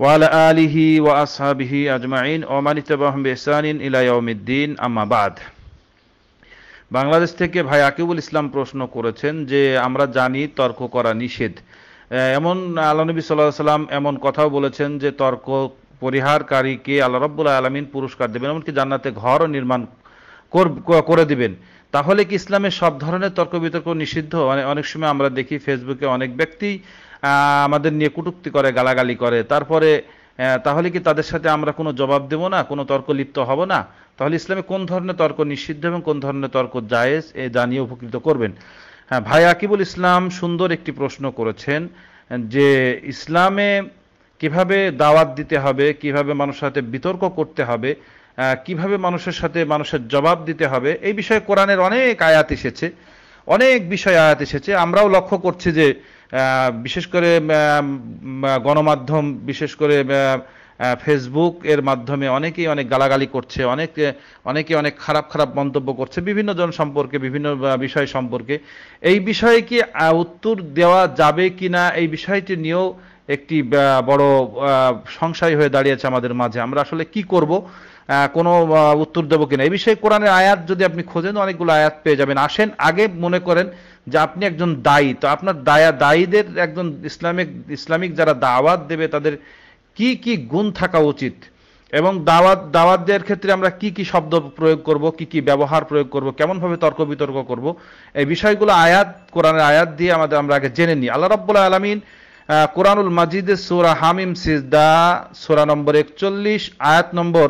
ওয়াল আলিহি ওয়া আসহাবিহি আজমাইন ওমান বেসানিন আমাবাদ বাংলাদেশ থেকে ভাই আকিবুল ইসলাম প্রশ্ন করেছেন যে আমরা জানি তর্ক করা নিষেধ এমন আল্লাহনবী সাল্লাহ সাল্লাম এমন কথাও বলেছেন যে তর্ক পরিহারকারীকে আল্লাহ রব্বুল্লাহ আলমিন পুরস্কার দেবেন এমনকি জান্নাতে ঘরও নির্মাণ করে দিবেন তাহলে কি ইসলামের সব ধরনের তর্ক বিতর্ক নিষিদ্ধ মানে অনেক সময় আমরা দেখি ফেসবুকে অনেক ব্যক্তি আমাদের নিয়ে কুটুক্তি করে গালাগালি করে তারপরে তাহলে কি তাদের সাথে আমরা কোনো জবাব দেব না কোনো তর্ক লিপ্ত হব না তাহলে ইসলামে কোন ধরনের তর্ক নিষিদ্ধ এবং কোন ধরনের তর্ক জায়েজ এ জানিয়ে উপকৃত করবেন হ্যাঁ ভাই আকিবুল ইসলাম সুন্দর একটি প্রশ্ন করেছেন যে ইসলামে কিভাবে দাওয়াত দিতে হবে কিভাবে মানুষের সাথে বিতর্ক করতে হবে কিভাবে মানুষের সাথে মানুষের জবাব দিতে হবে এই বিষয়ে কোরআনের অনেক আয়াত এসেছে অনেক বিষয় আয়াত এসেছে আমরাও লক্ষ্য করছি যে বিশেষ করে গণমাধ্যম বিশেষ করে ফেসবুক এর মাধ্যমে অনেকেই অনেক গালাগালি করছে অনেক অনেকে অনেক খারাপ খারাপ মন্তব্য করছে বিভিন্ন জন সম্পর্কে বিভিন্ন বিষয় সম্পর্কে এই বিষয়ে কি উত্তর দেওয়া যাবে কি না এই বিষয়টি নিয়েও একটি বড় সংশয় হয়ে দাঁড়িয়েছে আমাদের মাঝে আমরা আসলে কি করব কোনো উত্তর দেবো কিনা এই বিষয়ে কোরআনের আয়াত যদি আপনি খোঁজেন অনেকগুলো আয়াত পেয়ে যাবেন আসেন আগে মনে করেন যে আপনি একজন দায়ী তো আপনার দায়া দায়ীদের একজন ইসলামিক ইসলামিক যারা দাওয়াত দেবে তাদের কি কি গুণ থাকা উচিত এবং দাওয়াত দাওয়াত দেওয়ার ক্ষেত্রে আমরা কি কি শব্দ প্রয়োগ করব কি কি ব্যবহার প্রয়োগ করব কেমনভাবে তর্ক বিতর্ক করব এই বিষয়গুলো আয়াত কোরআনের আয়াত দিয়ে আমাদের আমরা আগে জেনে নিই আল্লাহ রব্বুল্লাহ আলমিন কোরআনুল মাজিদের সোরা হামিম সিজদা সোরা নম্বর একচল্লিশ আয়াত নম্বর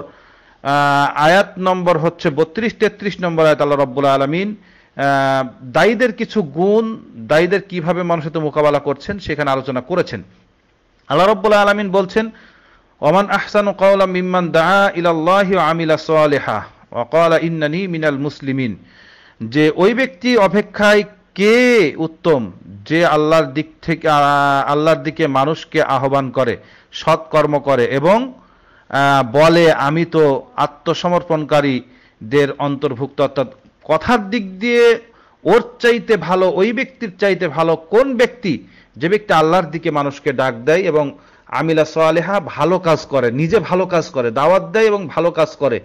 আয়াত নম্বর হচ্ছে বত্রিশ তেত্রিশ নম্বর আয়াত আল্লাহ রব্বুল আলমিন দায়ীদের কিছু গুণ দায়ীদের কিভাবে মানুষের মোকাবেলা করছেন সেখানে আলোচনা করেছেন আল্লাহ রব্বুল আলমিন বলছেন ওমান আহসান কওলা মিম্মান দা ইলাল্লাহ আমিলা সোয়ালেহা অকালা ইন্নানি মিনাল মুসলিমিন যে ওই ব্যক্তি অপেক্ষায় কে উত্তম যে আল্লাহর দিক থেকে আল্লাহর দিকে মানুষকে আহ্বান করে সৎকর্ম করে এবং বলে আমি তো আত্মসমর্পণকারীদের অন্তর্ভুক্ত অর্থাৎ কথার দিক দিয়ে ওর চাইতে ভালো ওই ব্যক্তির চাইতে ভালো কোন ব্যক্তি যে ব্যক্তি আল্লাহর দিকে মানুষকে ডাক দেয় এবং আমিলা সোয়ালেহা ভালো কাজ করে নিজে ভালো কাজ করে দাওয়াত দেয় এবং ভালো কাজ করে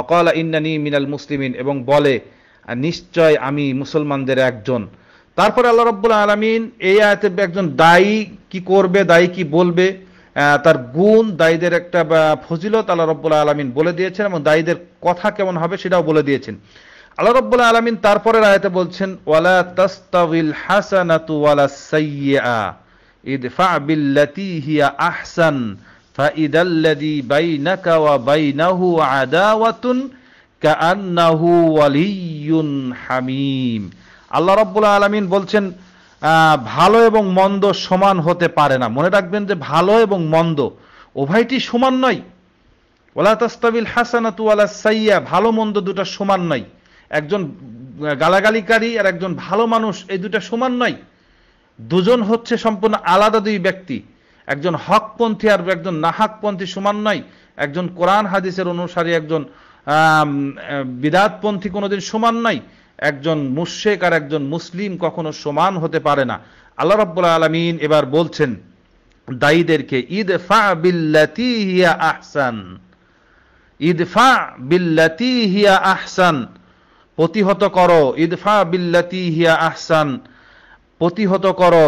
অকাল ইন্নানি মিনাল মুসলিমিন এবং বলে নিশ্চয় আমি মুসলমানদের একজন তারপরে আল্লাহ রব্বুল আলমিন এই আয়াতের একজন দায়ী কি করবে দায়ী কি বলবে তার গুণ দায়ীদের একটা ফজিলত আল্লাহ রব্বুল্লাহ আলমিন বলে দিয়েছেন এবং দায়ীদের কথা কেমন হবে সেটাও বলে দিয়েছেন আল্লাহ রব্বুল্লাহ আলমিন তারপরের আয়তে বলছেন ওয়ালা তাস্তাবিল হাসানাতু ওয়ালা সাইয়া ইদফা বিল্লাতি হিয়া আহসান ফাইদাল্লাদি বাইনাকা ওয়া বাইনাহু আদাওয়াতুন কাআন্নাহু ওয়ালিয়ুন হামিম আল্লাহ রব্বুল্লাহ আলমিন বলছেন ভালো এবং মন্দ সমান হতে পারে না মনে রাখবেন যে ভালো এবং মন্দ উভয়টি সমান নয় ওলা তাস্তাবিল হাসানাতু আলা সাইয়া ভালো মন্দ দুটা সমান নয় একজন গালাগালিকারী আর একজন ভালো মানুষ এই দুটা সমান নয় দুজন হচ্ছে সম্পূর্ণ আলাদা দুই ব্যক্তি একজন হকপন্থী আর একজন নাহাকপন্থী সমান নয় একজন কোরআন হাদিসের অনুসারী একজন বিদাতপন্থী কোনোদিন সমান নয় একজন মুশেক আর একজন মুসলিম কখনো সমান হতে পারে না আল্লাহ রব্বুল আলমিন এবার বলছেন দায়ীদেরকে ঈদ ফা বিল্লাতি হিয়া আহসান ফা বিল্লাতি হিয়া আহসান প্রতিহত করো ফা বিল্লাতি হিয়া আহসান প্রতিহত করো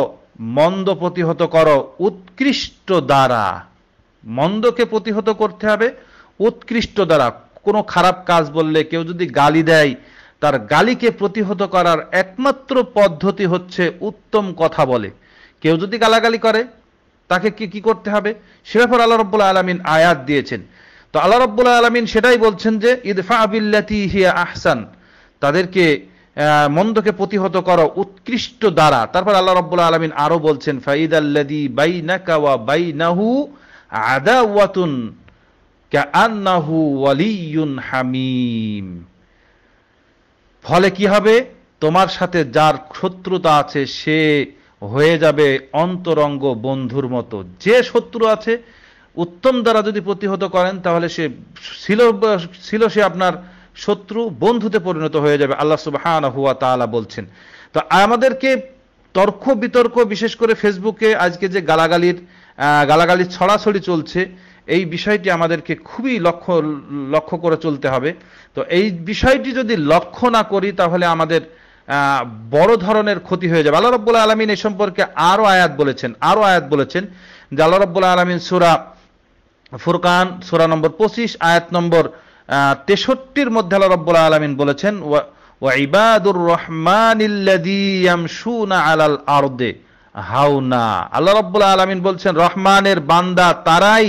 মন্দ প্রতিহত করো উৎকৃষ্ট দ্বারা মন্দকে প্রতিহত করতে হবে উৎকৃষ্ট দ্বারা কোনো খারাপ কাজ বললে কেউ যদি গালি দেয় তার গালিকে প্রতিহত করার একমাত্র পদ্ধতি হচ্ছে উত্তম কথা বলে কেউ যদি গালাগালি করে তাকে কি কি করতে হবে সে ব্যাপারে আল্লাহ রব্বুল্লা আলমিন আয়াত দিয়েছেন তো আল্লাহ রব্বুল্লা আলমিন সেটাই বলছেন যে ইদফা আবিল্লাতি হিয়া আহসান তাদেরকে মন্দকে প্রতিহত করো উৎকৃষ্ট দ্বারা তারপর আল্লাহ রব্বুল্লা আলমিন আরও বলছেন ফাইদ আল্লাদি বাই না কাওয়া বাই নাহু আদা ওয়াতুন হামিম ফলে কি হবে তোমার সাথে যার শত্রুতা আছে সে হয়ে যাবে অন্তরঙ্গ বন্ধুর মতো যে শত্রু আছে উত্তম দ্বারা যদি প্রতিহত করেন তাহলে সে ছিল ছিল সে আপনার শত্রু বন্ধুতে পরিণত হয়ে যাবে আল্লাহ সুবাহান হুয়া তালা বলছেন তো আমাদেরকে তর্ক বিতর্ক বিশেষ করে ফেসবুকে আজকে যে গালাগালির গালাগালির ছড়াছড়ি চলছে এই বিষয়টি আমাদেরকে খুবই লক্ষ্য লক্ষ্য করে চলতে হবে তো এই বিষয়টি যদি লক্ষ্য না করি তাহলে আমাদের বড় ধরনের ক্ষতি হয়ে যাবে আল্লাহ রব্বুল আলমিন এই সম্পর্কে আরও আয়াত বলেছেন আরও আয়াত বলেছেন যে আল্লাহ রব্বুল আলমিন সুরা ফুরকান সুরা নম্বর পঁচিশ আয়াত নম্বর তেষট্টির মধ্যে আল্লাহ রব্বুল আলমিন বলেছেন ওয়াইবাদুর রহমান আলাল আরদে হাওনা আল্লাহ রব্বুল আলমিন বলছেন রহমানের বান্দা তারাই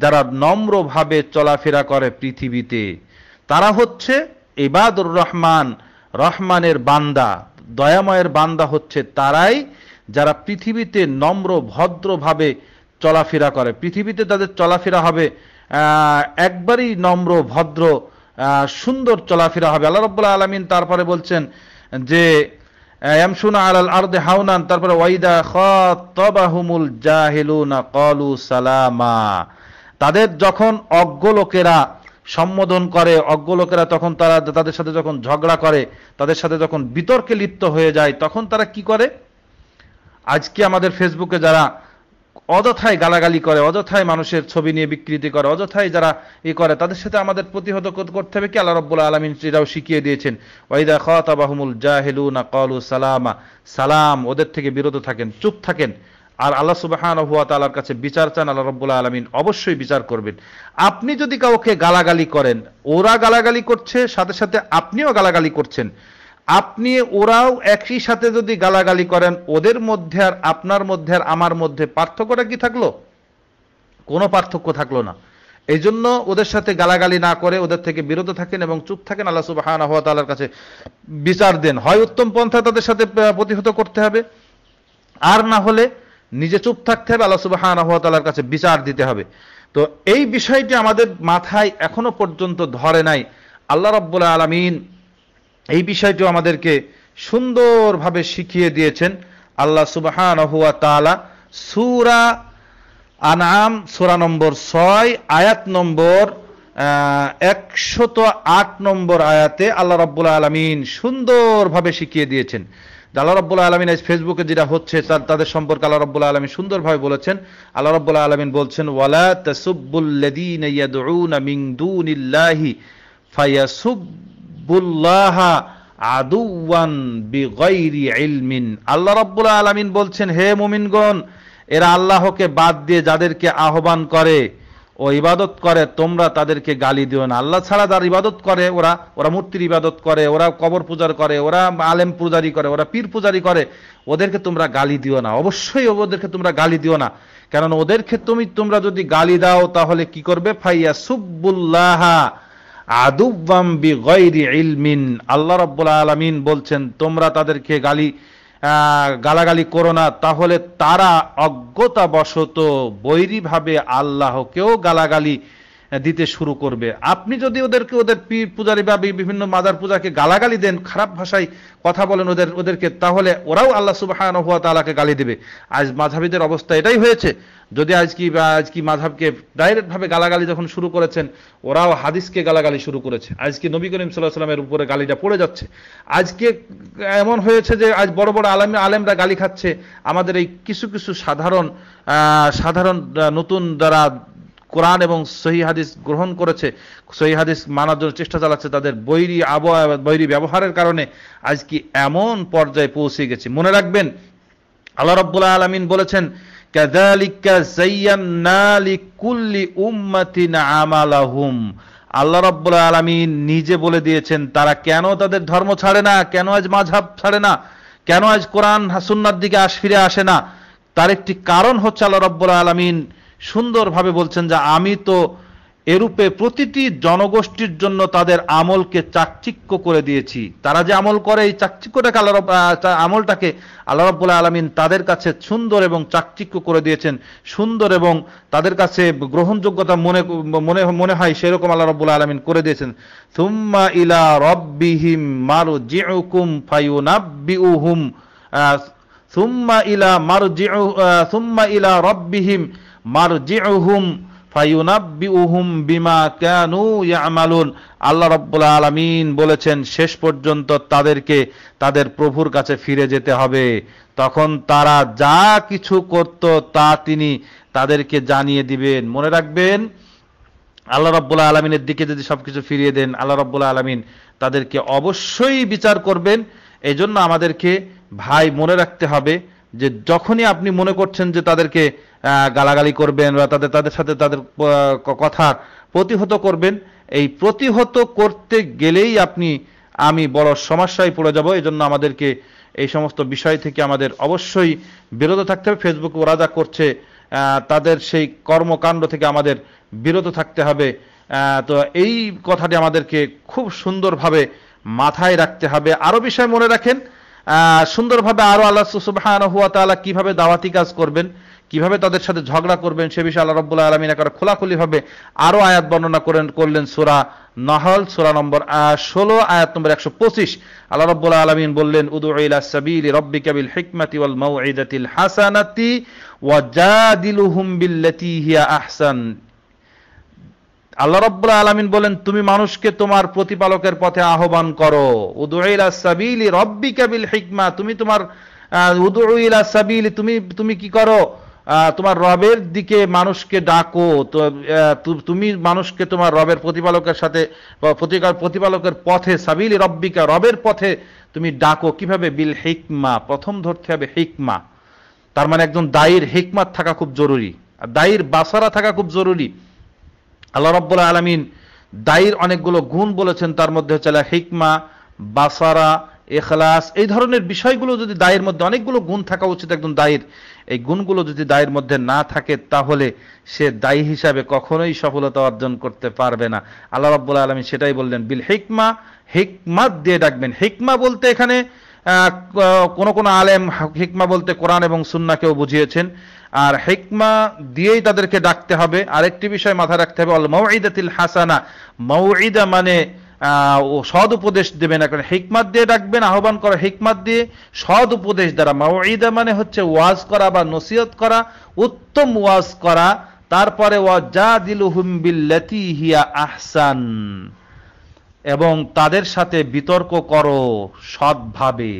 যারা নম্রভাবে চলাফেরা করে পৃথিবীতে তারা হচ্ছে এবাদুর রহমান রহমানের বান্দা দয়াময়ের বান্দা হচ্ছে তারাই যারা পৃথিবীতে নম্র ভদ্রভাবে চলাফেরা করে পৃথিবীতে তাদের চলাফেরা হবে একবারই নম্র ভদ্র সুন্দর চলাফেরা হবে আল্লাহ রব্লা আলমিন তারপরে বলছেন যে এমসুনা আলাল আর্দে হাওনান তারপরে ওয়াইদা খ তবাহুমুল না কলু সালামা তাদের যখন অজ্ঞ লোকেরা সম্বোধন করে অজ্ঞ লোকেরা তখন তারা তাদের সাথে যখন ঝগড়া করে তাদের সাথে যখন বিতর্কে লিপ্ত হয়ে যায় তখন তারা কি করে আজকে আমাদের ফেসবুকে যারা অযথায় গালাগালি করে অযথায় মানুষের ছবি নিয়ে বিকৃতি করে অযথায় যারা ই করে তাদের সাথে আমাদের প্রতিহত করতে হবে কি আল্লাহ রব্বুল আলমিন এটাও শিখিয়ে দিয়েছেন ওয়াইদা খতাবাহমুল জাহেলু না কলু সালামা সালাম ওদের থেকে বিরত থাকেন চুপ থাকেন আর আল্লাহ সুবাহান হুয়া তালার কাছে বিচার চান আল্লাহ রব্বুল্লা আলমিন অবশ্যই বিচার করবেন আপনি যদি কাউকে গালাগালি করেন ওরা গালাগালি করছে সাথে সাথে আপনিও গালাগালি করছেন আপনি ওরাও একই সাথে যদি গালাগালি করেন ওদের মধ্যে আর আপনার মধ্যে আর আমার মধ্যে পার্থক্যটা কি থাকলো কোনো পার্থক্য থাকলো না এই জন্য ওদের সাথে গালাগালি না করে ওদের থেকে বিরত থাকেন এবং চুপ থাকেন আল্লাহ সুবাহান হওয়া তালার কাছে বিচার দেন হয় উত্তম পন্থা তাদের সাথে প্রতিহত করতে হবে আর না হলে নিজে চুপ থাকতে হবে আল্লাহ সুবাহান আহতালার কাছে বিচার দিতে হবে তো এই বিষয়টি আমাদের মাথায় এখনো পর্যন্ত ধরে নাই আল্লাহ রব্বুল আলমিন এই বিষয়টিও আমাদেরকে সুন্দরভাবে শিখিয়ে দিয়েছেন আল্লাহ সুবাহান তালা সুরা আনাম সুরা নম্বর ছয় আয়াত নম্বর একশত আট নম্বর আয়াতে আল্লাহ রব্বুল আলমিন সুন্দরভাবে শিখিয়ে দিয়েছেন আল্লাহ রব্বুল্লাহ আলমিন আজ ফেসবুকে যেটা হচ্ছে তাদের সম্পর্কে আল্লাহ রব্বুল্লাহ আলমিন সুন্দরভাবে বলেছেন আল্লাহ রব্বুল্লাহ আলমিন বলছেন ওয়ালা তসুবুল্লাদিন ইয়াদউনা মিন দুনিল্লাহি ফায়াসুবুল্লাহা আদুওয়ান বিগৈরি ইলমিন আল্লাহ রব্বুল্লাহ আলমিন বলছেন হে মুমিনগণ এরা আল্লাহকে বাদ দিয়ে যাদেরকে আহ্বান করে ও ইবাদত করে তোমরা তাদেরকে গালি দিও না আল্লাহ ছাড়া যারা ইবাদত করে ওরা ওরা মূর্তির ইবাদত করে ওরা কবর পূজার করে ওরা আলেম পূজারি করে ওরা পীর পূজারি করে ওদেরকে তোমরা গালি দিও না অবশ্যই ওদেরকে তোমরা গালি দিও না কেননা ওদেরকে তুমি তোমরা যদি গালি দাও তাহলে কি করবে ফাইয়া সুব্বুল্লাহা আদুবাম্বি গৈরি ইলমিন আল্লাহ রব্বুল আলমিন বলছেন তোমরা তাদেরকে গালি গালাগালি করো না তাহলে তারা অজ্ঞতাবশত বৈরীভাবে আল্লাহকেও গালাগালি দিতে শুরু করবে আপনি যদি ওদেরকে ওদের পীর পূজারি বা বিভিন্ন মাদার পূজাকে গালাগালি দেন খারাপ ভাষায় কথা বলেন ওদের ওদেরকে তাহলে ওরাও আল্লাহ সুবাহান হুয়া তালাকে গালি দেবে আজ মাঝাবিদের অবস্থা এটাই হয়েছে যদি আজ কি বা আজ কি মাঝাবকে ডাইরেক্টভাবে গালাগালি যখন শুরু করেছেন ওরাও হাদিসকে গালাগালি শুরু করেছে আজকে নবী করিম সাল্লাহ সাল্লামের উপরে গালিটা পড়ে যাচ্ছে আজকে এমন হয়েছে যে আজ বড় বড় আলেম আলেমরা গালি খাচ্ছে আমাদের এই কিছু কিছু সাধারণ সাধারণ নতুন যারা কোরআন এবং সহি হাদিস গ্রহণ করেছে সহি হাদিস মানার জন্য চেষ্টা চালাচ্ছে তাদের বৈরী আবহাওয়া বৈরী ব্যবহারের কারণে আজকে এমন পর্যায়ে পৌঁছে গেছে মনে রাখবেন আল্লাহ রব্বুল আলমিন বলেছেন কাদালিকা জাইয়ান্না কুল্লি উম্মাতিন আমালাহুম আল্লাহ রব্বুল আলমিন নিজে বলে দিয়েছেন তারা কেন তাদের ধর্ম ছাড়ে না কেন আজ মাঝহাব ছাড়ে না কেন আজ কোরআন হাসুন্নার দিকে আস ফিরে আসে না তার একটি কারণ হচ্ছে আল্লাহ রব্বুল আলমিন সুন্দরভাবে বলছেন যে আমি তো এরূপে প্রতিটি জনগোষ্ঠীর জন্য তাদের আমলকে চাকচিক্য করে দিয়েছি তারা যে আমল করে এই চাকচিক্যটাকে আল্লাহ আমলটাকে আল্লাহ রব্বুল্লাহ আলমিন তাদের কাছে সুন্দর এবং চাকচিক্য করে দিয়েছেন সুন্দর এবং তাদের কাছে গ্রহণযোগ্যতা মনে মনে মনে হয় সেরকম আল্লাহ রব্বুল্লাহ আলমিন করে দিয়েছেন সুম্মা ইলা রব্বিহিম মারু জিউকুম উহুম সুম্মা ইলা মারু জিউ সুম্মা ইলা রব্বিহিম মারজিউহুম ফায়ুনাব্বিউহুম বিমা কানু ইয়ামালুন আল্লাহ রাব্বুল আলামিন বলেছেন শেষ পর্যন্ত তাদেরকে তাদের প্রভুর কাছে ফিরে যেতে হবে তখন তারা যা কিছু করত তা তিনি তাদেরকে জানিয়ে দিবেন মনে রাখবেন আল্লাহ রব্বুল্লাহ আলমিনের দিকে যদি সবকিছু ফিরিয়ে দেন আল্লাহ রব্বুল্লাহ আলমিন তাদেরকে অবশ্যই বিচার করবেন এই জন্য আমাদেরকে ভাই মনে রাখতে হবে যে যখনই আপনি মনে করছেন যে তাদেরকে গালাগালি করবেন বা তাদের তাদের সাথে তাদের কথা প্রতিহত করবেন এই প্রতিহত করতে গেলেই আপনি আমি বড় সমস্যায় পড়ে যাব এই জন্য আমাদেরকে এই সমস্ত বিষয় থেকে আমাদের অবশ্যই বিরত থাকতে হবে ফেসবুক ওরা যা করছে তাদের সেই কর্মকাণ্ড থেকে আমাদের বিরত থাকতে হবে তো এই কথাটি আমাদেরকে খুব সুন্দরভাবে মাথায় রাখতে হবে আরও বিষয় মনে রাখেন সুন্দরভাবে আরো আল্লাহ সুসুবহান হুয়া তালা কিভাবে দাওয়াতি কাজ করবেন কিভাবে তাদের সাথে ঝগড়া করবেন সে বিষয়ে আল্লাহ রব্বুল্লাহ আলমিন একার ভাবে আরো আয়াত বর্ণনা করেন করলেন সুরা নহল সুরা নম্বর ষোলো আয়াত নম্বর একশো পঁচিশ আল্লাহ রব্বুল্লাহ আলমিন বললেন উদু ইলা সাবিল রব্বি কাবিল হিকমাতি ওয়াল মাউইদাতিল হাসানাতি ওয়া জাদিলুহুম বিল্লাতি হিয়া আহসান আল্লাহ রব্বুল্লা আলমিন বলেন তুমি মানুষকে তোমার প্রতিপালকের পথে আহ্বান করো উদুইলা সাবিলি রব্বি কাবিল হিকমা তুমি তোমার উদুইলা সাবিলি তুমি তুমি কি করো তোমার রবের দিকে মানুষকে ডাকো তুমি মানুষকে তোমার রবের প্রতিপালকের সাথে প্রতিপালকের পথে সাবিলি রব্বিকা রবের পথে তুমি ডাকো কিভাবে বিল হিকমা প্রথম ধরতে হবে হিকমা তার মানে একজন দায়ের হিকমাত থাকা খুব জরুরি আর দায়ের বাসারা থাকা খুব জরুরি আল্লাহ রব্বুল্লাহ আলমিন দায়ীর অনেকগুলো গুণ বলেছেন তার মধ্যে হচ্ছে হিকমা বাসারা এখলাস এই ধরনের বিষয়গুলো যদি দায়ের মধ্যে অনেকগুলো গুণ থাকা উচিত একদম দায়ের এই গুণগুলো যদি দায়ের মধ্যে না থাকে তাহলে সে দায়ী হিসাবে কখনোই সফলতা অর্জন করতে পারবে না আল্লাহ রাব্বুল আলমী সেটাই বললেন বিল হিকমা হিকমা দিয়ে ডাকবেন হিকমা বলতে এখানে কোন কোন আলেম হিকমা বলতে কোরআন এবং সুন্নাকেও বুঝিয়েছেন আর হেকমা দিয়েই তাদেরকে ডাকতে হবে আরেকটি বিষয় মাথায় রাখতে হবে অল মৌঈদাতিল হাসানা মৌঈদা মানে সদ উপদেশ দেবে না কারণ হিকমাত দিয়ে ডাকবেন আহ্বান করা হিকমাত দিয়ে সদ উপদেশ দ্বারা মাওয়াইদা মানে হচ্ছে ওয়াজ করা বা নসিহত করা উত্তম ওয়াজ করা তারপরে ওয়াজা দিল হুম্বিল্লাতি হিয়া আহসান এবং তাদের সাথে বিতর্ক করো সৎভাবে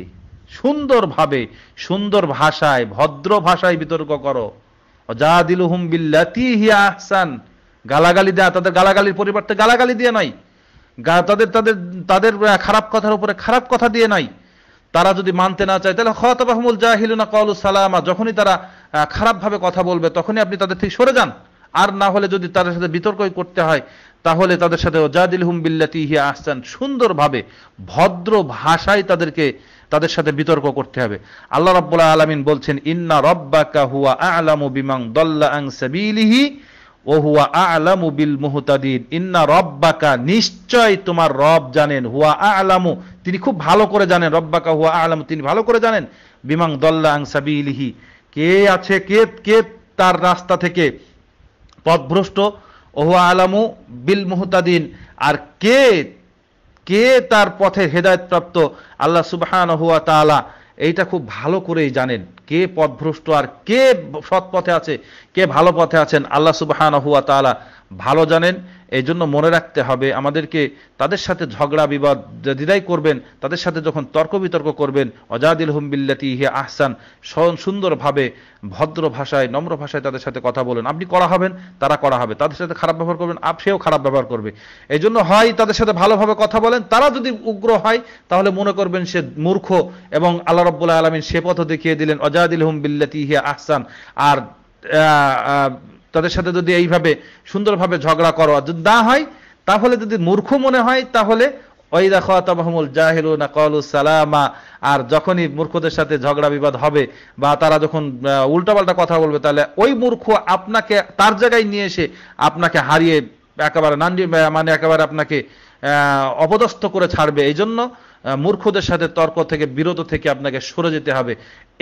সুন্দরভাবে সুন্দর ভাষায় ভদ্র ভাষায় বিতর্ক করো যা হুম আহসান গালাগালি দেয়া তাদের গালাগালির পরিবর্তে গালাগালি দিয়ে নাই তাদের তাদের তাদের খারাপ কথার উপরে খারাপ কথা দিয়ে নাই তারা যদি মানতে না চায় তাহলে জাহিলুনা কলু সালামা যখনই তারা খারাপভাবে কথা বলবে তখনই আপনি তাদের থেকে সরে যান আর না হলে যদি তাদের সাথে বিতর্ক করতে হয় তাহলে তাদের সাথে ওজাদিল হুম বিল্লাতি হিয়া আসছেন সুন্দরভাবে ভদ্র ভাষায় তাদেরকে তাদের সাথে বিতর্ক করতে হবে আল্লাহ রাব্বুল্লাহ আলামিন বলছেন ইন্না রব্বাকা হুয়া আলামু বিমাং দল্লা আং সাবিলিহি ও হুয়া আলামু বিল মুহতাদিন ইন্না রব্বাকা নিশ্চয় তোমার রব জানেন হুয়া আলামু তিনি খুব ভালো করে জানেন রব্বাকা হুয়া আলামু তিনি ভালো করে জানেন বিমাং দল্লা আং সাবিলিহি কে আছে কে কে তার রাস্তা থেকে পথভ্রষ্ট ওহুয়া আলামু বিল মুহতাদিন আর কে কে তার পথে হেদায়তপ্রাপ্ত আল্লাহ সুবাহান হুয়া তালা এইটা খুব ভালো করেই জানেন কে পথভ্রষ্ট আর কে সৎ পথে আছে কে ভালো পথে আছেন আল্লাহ সুবাহান হুয়া তালা ভালো জানেন এই জন্য মনে রাখতে হবে আমাদেরকে তাদের সাথে ঝগড়া বিবাদ দ্বিধাই করবেন তাদের সাথে যখন তর্ক বিতর্ক করবেন অজাদিল বিল্লাতি ইহে আহসান সুন্দরভাবে ভদ্র ভাষায় নম্র ভাষায় তাদের সাথে কথা বলেন আপনি করা হবেন তারা করা হবে তাদের সাথে খারাপ ব্যবহার করবেন আপ সেও খারাপ ব্যবহার করবে এই জন্য হয় তাদের সাথে ভালোভাবে কথা বলেন তারা যদি উগ্র হয় তাহলে মনে করবেন সে মূর্খ এবং আল্লাহ রব্বুল্লাহ আলমিন সে পথ দেখিয়ে দিলেন অজাদিল বিল্লাতি ইহে আহসান আর তাদের সাথে যদি এইভাবে সুন্দরভাবে ঝগড়া করো যদি না হয় তাহলে যদি মূর্খ মনে হয় তাহলে ওইদা খাতামাহমুল জাহিলুনা কলু সালামা আর যখনই মূর্খদের সাথে ঝগড়া বিবাদ হবে বা তারা যখন উল্টাপাল্টা কথা বলবে তাহলে ওই মূর্খ আপনাকে তার জায়গায় নিয়ে এসে আপনাকে হারিয়ে একেবারে নান্ডি মানে একেবারে আপনাকে অপদস্থ করে ছাড়বে এই জন্য মূর্খদের সাথে তর্ক থেকে বিরত থেকে আপনাকে সরে যেতে হবে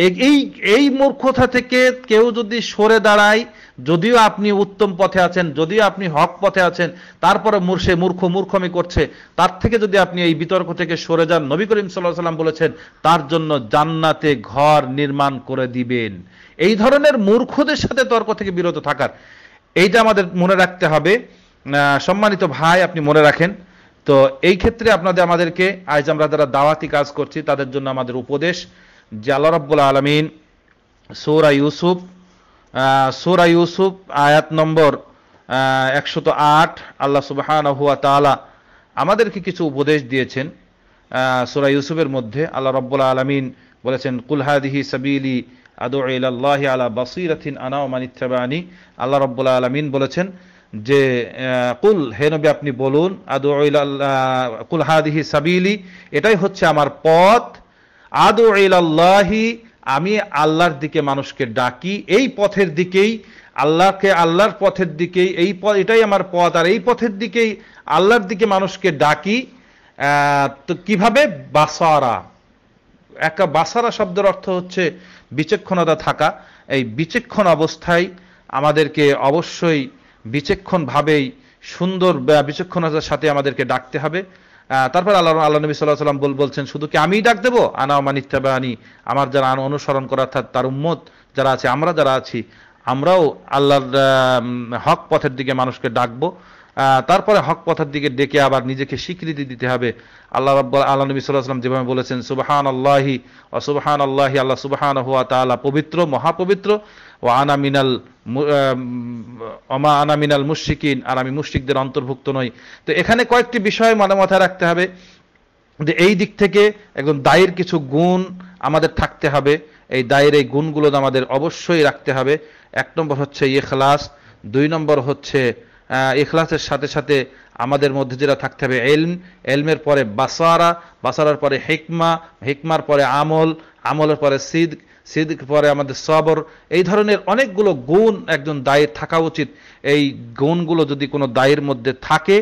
এই এই মূর্খতা থেকে কেউ যদি সরে দাঁড়ায় যদিও আপনি উত্তম পথে আছেন যদিও আপনি হক পথে আছেন তারপরে মূর্ষে মূর্খ মূর্খমি করছে তার থেকে যদি আপনি এই বিতর্ক থেকে সরে যান নবী করিম সাল্লাহ সাল্লাম বলেছেন তার জন্য জান্নাতে ঘর নির্মাণ করে দিবেন এই ধরনের মূর্খদের সাথে তর্ক থেকে বিরত থাকার এইটা আমাদের মনে রাখতে হবে সম্মানিত ভাই আপনি মনে রাখেন তো এই ক্ষেত্রে আপনাদের আমাদেরকে আজ আমরা যারা দাওয়াতি কাজ করছি তাদের জন্য আমাদের উপদেশ যে আল্লাহ রব্বুল আলমিন সৌরা ইউসুফ সৌরা ইউসুফ আয়াত নম্বর একশত আট আল্লাহ সুবাহান হুয়া তালা আমাদেরকে কিছু উপদেশ দিয়েছেন সুরা ইউসুফের মধ্যে আল্লাহ রব্বুল আলমিন বলেছেন কুলহাদিহি সাবিলি আদৌ আলা বাসিরাথিন আনা মানিত্রাবানি আল্লাহ রব্বুল আলমিন বলেছেন যে কুল হেনবি আপনি বলুন আদু কুল হাদিহি সাবিলি এটাই হচ্ছে আমার পথ আদু ইলাল্লাহি আমি আল্লাহর দিকে মানুষকে ডাকি এই পথের দিকেই আল্লাহকে আল্লাহর পথের দিকেই এই পথ এটাই আমার পথ আর এই পথের দিকেই আল্লাহর দিকে মানুষকে ডাকি তো কিভাবে বাসারা একটা বাসারা শব্দের অর্থ হচ্ছে বিচক্ষণতা থাকা এই বিচক্ষণ অবস্থায় আমাদেরকে অবশ্যই বিচক্ষণভাবেই সুন্দর বিচক্ষণতার সাথে আমাদেরকে ডাকতে হবে তারপর আল্লাহ আল্লাহ নবী সাল্লাহ সাল্লাম বল বলছেন শুধু কি আমিই ডাক দেবো আনা মানিত্যাবাহানি আমার যারা অনুসরণ করা অর্থাৎ তার উম্মত যারা আছে আমরা যারা আছি আমরাও আল্লাহর হক পথের দিকে মানুষকে ডাকবো তারপরে হক পথের দিকে ডেকে আবার নিজেকে স্বীকৃতি দিতে হবে আল্লাহ রব্বাল আল্লাহ নবী সাল্লাম যেভাবে বলেছেন সুবাহান আল্লাহি অসুবাহান আল্লাহি আল্লাহ সুবাহান হুয়া আল্লাহ পবিত্র মহাপবিত্র ও আনা মিনাল অমা আনামিনাল মুশিকিন আর আমি মুশ্রিকদের অন্তর্ভুক্ত নই তো এখানে কয়েকটি বিষয় মানে মাথায় রাখতে হবে যে এই দিক থেকে একদম দায়ের কিছু গুণ আমাদের থাকতে হবে এই দায়ের এই গুণগুলো আমাদের অবশ্যই রাখতে হবে এক নম্বর হচ্ছে ইখলাস দুই নম্বর হচ্ছে ইখলাসের সাথে সাথে আমাদের মধ্যে যেটা থাকতে হবে এলম এলমের পরে বাসারা বাসারার পরে হেকমা হেকমার পরে আমল আমলের পরে সিদ সেদিক পরে আমাদের সবর এই ধরনের অনেকগুলো গুণ একজন দায়ের থাকা উচিত এই গুণগুলো যদি কোনো দায়ের মধ্যে থাকে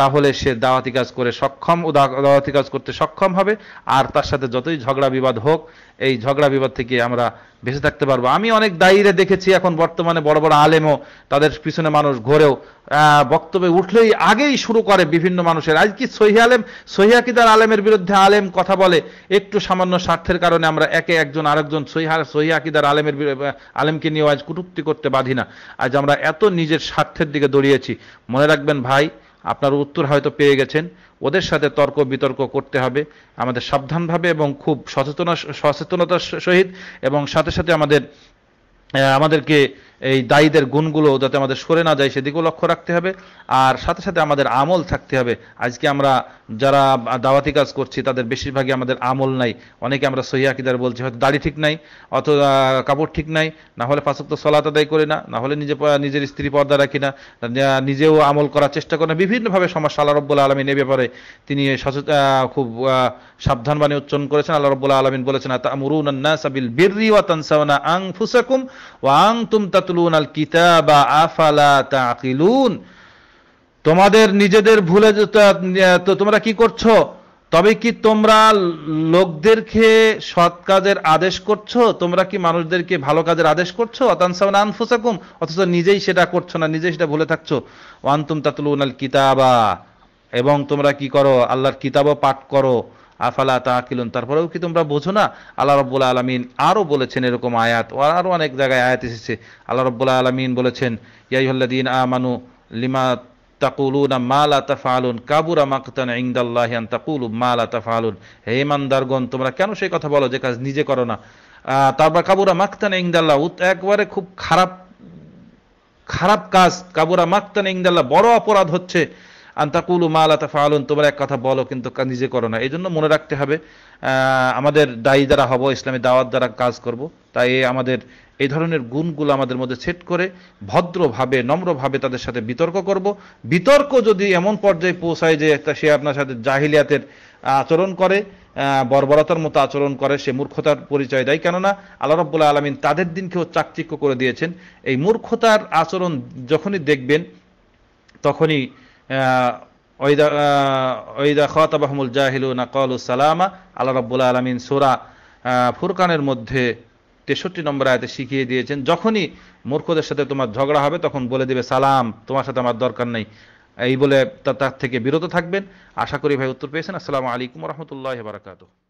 তাহলে সে দাওয়াতি কাজ করে সক্ষম ও দাওয়াতি কাজ করতে সক্ষম হবে আর তার সাথে যতই ঝগড়া বিবাদ হোক এই ঝগড়া বিবাদ থেকে আমরা বেঁচে থাকতে পারবো আমি অনেক দায়ীরে দেখেছি এখন বর্তমানে বড় বড় আলেমও তাদের পিছনে মানুষ ঘোরেও বক্তব্যে উঠলেই আগেই শুরু করে বিভিন্ন মানুষের আজ কি সহি আলেম সহিয়াকিদার আলেমের বিরুদ্ধে আলেম কথা বলে একটু সামান্য স্বার্থের কারণে আমরা একে একজন আরেকজন সহিহা সহিয়াকিদার আলেমের আলেমকে নিয়ে আজ কুটুক্তি করতে বাধি না আজ আমরা এত নিজের স্বার্থের দিকে দৌড়িয়েছি মনে রাখবেন ভাই আপনার উত্তর হয়তো পেয়ে গেছেন ওদের সাথে তর্ক বিতর্ক করতে হবে আমাদের সাবধানভাবে এবং খুব সচেতন সচেতনতার সহিত এবং সাথে সাথে আমাদের আমাদেরকে এই দায়ীদের গুণগুলো যাতে আমাদের সরে না যায় সেদিকেও লক্ষ্য রাখতে হবে আর সাথে সাথে আমাদের আমল থাকতে হবে আজকে আমরা যারা দাওয়াতি কাজ করছি তাদের বেশিরভাগই আমাদের আমল নাই অনেকে আমরা সহিদার বলছি হয়তো দাড়ি ঠিক নাই অথবা কাপড় ঠিক নাই না হলে ফাঁসক তো সলাত আদায় করি না না হলে নিজে নিজের স্ত্রী পর্দা রাখি না নিজেও আমল করার চেষ্টা করে না বিভিন্নভাবে সমস্যা আল্লাহ রব্বুল আলমিন এ ব্যাপারে তিনি খুব সাবধানবাণী উচ্চন করেছেন আল্লাহ রব্বুল আলমিন বলেছেন তা আং ফুসাকুম ও আং তুম ইয়াতলুন আল কিতাবা আফালা তাকিলুন তোমাদের নিজেদের ভুলে তো তোমরা কি করছো তবে কি তোমরা লোকদেরকে সৎ কাজের আদেশ করছো তোমরা কি মানুষদেরকে ভালো কাজের আদেশ করছো অতানসাউন আনফুসাকুম অথচ নিজেই সেটা করছো না নিজেই সেটা ভুলে থাকছো ওয়ান্তুম তাতলুন আল কিতাবা এবং তোমরা কি করো আল্লাহর কিতাবও পাঠ করো আফালা তা আকিলুন তারপরেও কি তোমরা বোঝো না আল্লাহ রব্বুল আলমিন আরও বলেছেন এরকম আয়াত ও আরও অনেক জায়গায় আয়াত এসেছে আল্লাহ রব্বুল আলমিন বলেছেন ইয়াইহল্লাদিন আমানু লিমা মাল আতা তাফালুন কাবুরা মাকতান ইংদাল্লাহ তাকুলু মাল আতা তাফালুন হে ইমানদারগণ তোমরা কেন সেই কথা বলো যে কাজ নিজে করো না তারপর কাবুরা মাকতান ইংদাল্লাহ একবারে খুব খারাপ খারাপ কাজ কাবুরা মাকতান ইংদাল্লাহ বড় অপরাধ হচ্ছে আন্তাকুলু মালা তাফা ফালুন তোমরা এক কথা বলো কিন্তু নিজে করো না এই জন্য মনে রাখতে হবে আমাদের দায়ী দ্বারা হব ইসলামী দাওয়াত দ্বারা কাজ করব তাই আমাদের এই ধরনের গুণগুলো আমাদের মধ্যে সেট করে ভদ্রভাবে নম্রভাবে তাদের সাথে বিতর্ক করব বিতর্ক যদি এমন পর্যায়ে পৌঁছায় যে একটা সে আপনার সাথে জাহিলিয়াতের আচরণ করে বর্বরতার মতো আচরণ করে সে মূর্খতার পরিচয় দেয় কেননা আল্লাহ রব্বুল্লাহ আলমিন তাদের দিনকেও চাকচিক্য করে দিয়েছেন এই মূর্খতার আচরণ যখনই দেখবেন তখনই ওইদা খতাবাহমুল জাহিলু নাকল সালামা আল্লাহ রব্বুল আলমিন সোরা ফুরকানের মধ্যে তেষট্টি নম্বর আয়তে শিখিয়ে দিয়েছেন যখনই মূর্খদের সাথে তোমার ঝগড়া হবে তখন বলে দিবে সালাম তোমার সাথে আমার দরকার নেই এই বলে তার থেকে বিরত থাকবেন আশা করি ভাই উত্তর পেয়েছেন আসসালামু আলাইকুম রহমতুল্লাহ বারাকাতু